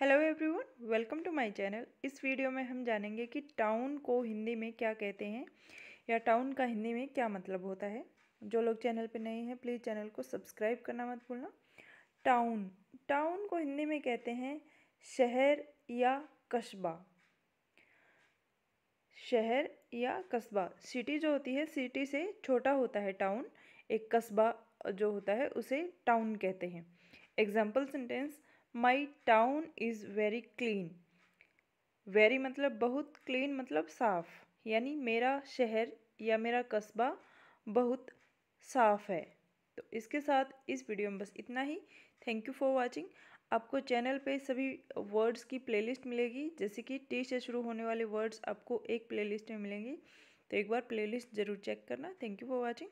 hello everyone welcome to my channel इस video में हम जानेंगे कि टाउन को हिंदी में क्या कहते हैं या टाउन का हिंदी में क्या मतलब होता है जो लोग चैनल पे नए हैं प्लीज़ चैनल को सब्सक्राइब करना मत भूलना टाउन टाउन को हिंदी में कहते हैं शहर या कस्बा शहर या कस्बा सिटी जो होती है सिटी से छोटा होता है टाउन एक कस्बा जो होता है उसे टाउन कहते हैं example sentence my town is very clean very मतलब बहुत क्लीन मतलब साफ यानी मेरा शहर या मेरा कस्बा बहुत साफ है तो इसके साथ इस वीडियो में बस इतना ही थैंक यू फॉर वॉचिंग आपको चैनल पे सभी वर्ड्स की प्लेलिस्ट मिलेगी जैसे कि टी से शुरू होने वाले वर्ड्स आपको एक प्लेलिस्ट में मिलेंगी तो एक बार प्लेलिस्ट ज़रूर चेक करना थैंक यू फॉर वॉचिंग